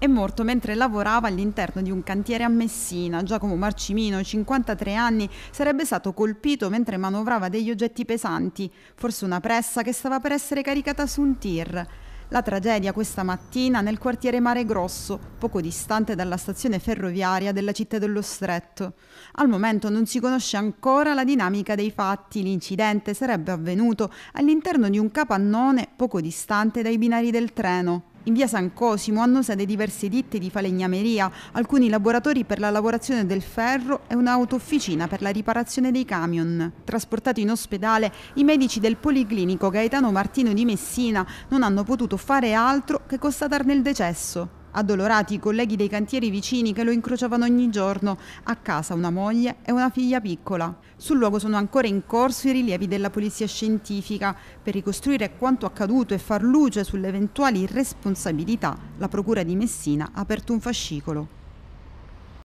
è morto mentre lavorava all'interno di un cantiere a Messina. Giacomo Marcimino, 53 anni, sarebbe stato colpito mentre manovrava degli oggetti pesanti, forse una pressa che stava per essere caricata su un tir. La tragedia questa mattina nel quartiere Mare Grosso, poco distante dalla stazione ferroviaria della città dello Stretto. Al momento non si conosce ancora la dinamica dei fatti. L'incidente sarebbe avvenuto all'interno di un capannone poco distante dai binari del treno. In via San Cosimo hanno sede diverse ditte di falegnameria, alcuni laboratori per la lavorazione del ferro e un'autofficina per la riparazione dei camion. Trasportati in ospedale, i medici del Policlinico Gaetano Martino di Messina non hanno potuto fare altro che constatarne il decesso. Addolorati i colleghi dei cantieri vicini che lo incrociavano ogni giorno, a casa una moglie e una figlia piccola. Sul luogo sono ancora in corso i rilievi della polizia scientifica. Per ricostruire quanto accaduto e far luce sulle eventuali responsabilità, la Procura di Messina ha aperto un fascicolo.